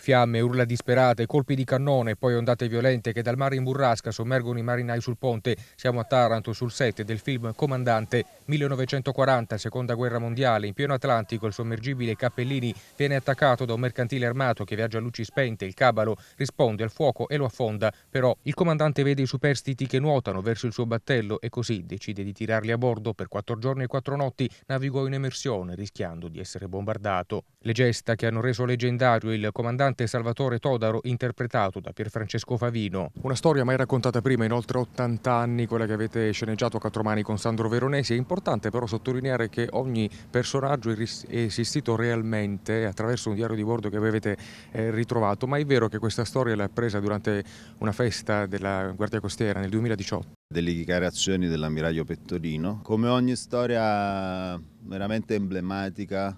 Fiamme, urla disperate, colpi di cannone e poi ondate violente che dal mare in burrasca sommergono i marinai sul ponte. Siamo a Taranto sul set del film Comandante 1940, seconda guerra mondiale. In pieno Atlantico il sommergibile Cappellini viene attaccato da un mercantile armato che viaggia a luci spente. Il cabalo risponde al fuoco e lo affonda. Però il comandante vede i superstiti che nuotano verso il suo battello e così decide di tirarli a bordo. Per quattro giorni e quattro notti navigò in emersione rischiando di essere bombardato. Le gesta che hanno reso leggendario il comandante Salvatore Todaro, interpretato da Pierfrancesco Favino. Una storia mai raccontata prima, in oltre 80 anni, quella che avete sceneggiato a quattro mani con Sandro Veronesi. È importante però sottolineare che ogni personaggio è esistito realmente attraverso un diario di bordo che avete eh, ritrovato, ma è vero che questa storia l'ha presa durante una festa della Guardia Costiera nel 2018 delle dichiarazioni dell'ammiraglio Pettorino. Come ogni storia veramente emblematica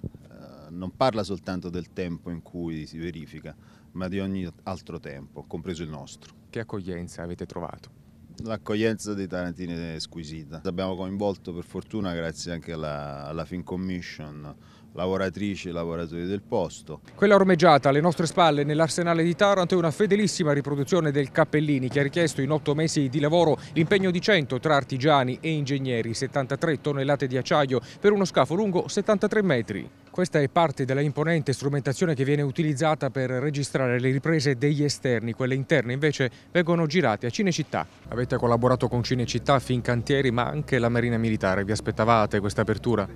non parla soltanto del tempo in cui si verifica, ma di ogni altro tempo, compreso il nostro. Che accoglienza avete trovato? L'accoglienza dei tarantini è squisita. Abbiamo coinvolto per fortuna, grazie anche alla, alla Fin Commission, lavoratrici e lavoratori del posto. Quella ormeggiata alle nostre spalle nell'arsenale di Taranto è una fedelissima riproduzione del Cappellini che ha richiesto in otto mesi di lavoro l'impegno di 100 tra artigiani e ingegneri, 73 tonnellate di acciaio per uno scafo lungo 73 metri. Questa è parte della imponente strumentazione che viene utilizzata per registrare le riprese degli esterni, quelle interne invece vengono girate a Cinecittà. Avete collaborato con Cinecittà, Fincantieri ma anche la Marina Militare, vi aspettavate questa apertura?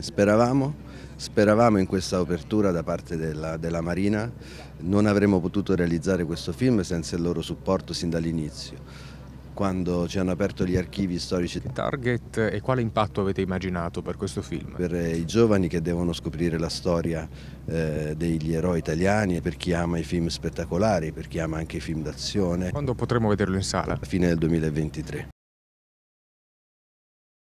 Speravamo Speravamo in questa apertura da parte della, della, Marina, non avremmo potuto realizzare questo film senza il loro supporto sin dall'inizio, quando ci hanno aperto gli archivi storici. Target e quale impatto avete immaginato per questo film? Per eh, i giovani che devono scoprire la storia eh, degli eroi italiani, per chi ama i film spettacolari, per chi ama anche i film d'azione. Quando potremo vederlo in sala? A fine del 2023.